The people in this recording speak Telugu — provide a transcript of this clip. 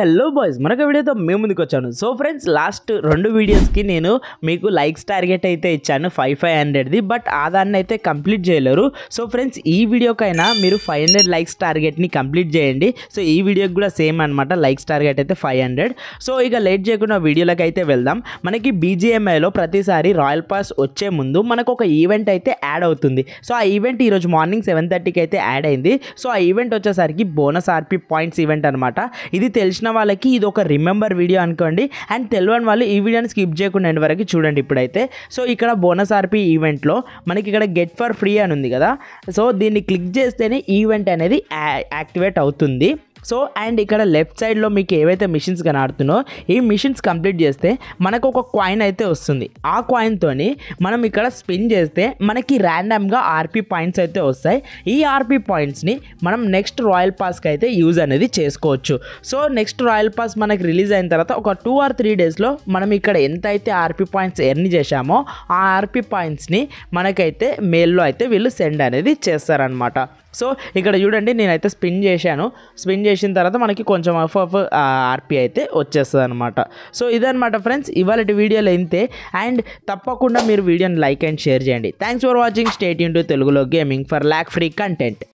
హలో బాయ్స్ మరొక వీడియోతో మేము ముందుకు వచ్చాను సో ఫ్రెండ్స్ లాస్ట్ రెండు వీడియోస్కి నేను మీకు లైక్స్ టార్గెట్ అయితే ఇచ్చాను ఫైవ్ ఫైవ్ హండ్రెడ్ది బట్ ఆ దాన్ని అయితే కంప్లీట్ చేయలేరు సో ఫ్రెండ్స్ ఈ వీడియోకైనా మీరు ఫైవ్ హండ్రెడ్ లైక్స్ టార్గెట్ని కంప్లీట్ చేయండి సో ఈ వీడియోకి కూడా సేమ్ అనమాట లైక్స్ టార్గెట్ అయితే ఫైవ్ హండ్రెడ్ సో ఇక లేట్ చేయకుండా వీడియోలకు అయితే వెళ్దాం మనకి బీజీఎంఐలో ప్రతిసారి రాయల్ పాస్ వచ్చే ముందు మనకు ఒక ఈవెంట్ అయితే యాడ్ అవుతుంది సో ఆ ఈవెంట్ ఈరోజు మార్నింగ్ సెవెన్ థర్టీకి అయితే యాడ్ అయింది సో ఆ ఈవెంట్ వచ్చేసరికి బోనస్ ఆర్పీ పాయింట్స్ ఈవెంట్ అనమాట ఇది తెలిసి తెలిసిన వాళ్ళకి ఇది ఒక రిమెంబర్ వీడియో అనుకోండి అండ్ తెలియని వాళ్ళు ఈ వీడియోని స్కిప్ చేయకుండా వరకు చూడండి ఇప్పుడైతే సో ఇక్కడ బోనస్ ఆర్పీ ఈవెంట్లో మనకి ఇక్కడ గెట్ ఫర్ ఫ్రీ అని ఉంది కదా సో దీన్ని క్లిక్ చేస్తేనే ఈవెంట్ అనేది యాక్టివేట్ అవుతుంది సో అండ్ ఇక్కడ లెఫ్ట్ సైడ్లో మీకు ఏవైతే మిషన్స్ ఆడుతున్నో ఈ మిషన్స్ కంప్లీట్ చేస్తే మనకు ఒక కాయిన్ అయితే వస్తుంది ఆ కాయిన్తో మనం ఇక్కడ స్పిన్ చేస్తే మనకి ర్యాండమ్గా ఆర్పీ పాయింట్స్ అయితే వస్తాయి ఈ ఆర్పీ పాయింట్స్ని మనం నెక్స్ట్ రాయల్ పాస్కి అయితే యూజ్ అనేది చేసుకోవచ్చు సో నెక్స్ట్ రాయల్ పాస్ మనకి రిలీజ్ అయిన తర్వాత ఒక టూ ఆర్ త్రీ డేస్లో మనం ఇక్కడ ఎంత అయితే ఆర్పీ పాయింట్స్ ఎర్న్ చేశామో ఆ ఆర్పీ పాయింట్స్ని మనకైతే మెయిల్లో అయితే వీళ్ళు సెండ్ అనేది చేస్తారనమాట సో ఇక్కడ చూడండి నేనైతే స్పిన్ చేశాను స్పిన్ చేసిన తర్వాత మనకి కొంచెం అఫ్ అఫ్ ఆర్పి అయితే వచ్చేస్తుంది అనమాట సో ఇదనమాట ఫ్రెండ్స్ ఇవాళ వీడియోలు అయితే అండ్ తప్పకుండా మీరు వీడియోని లైక్ అండ్ షేర్ చేయండి thanks for watching state into తెలుగులో gaming for lag free content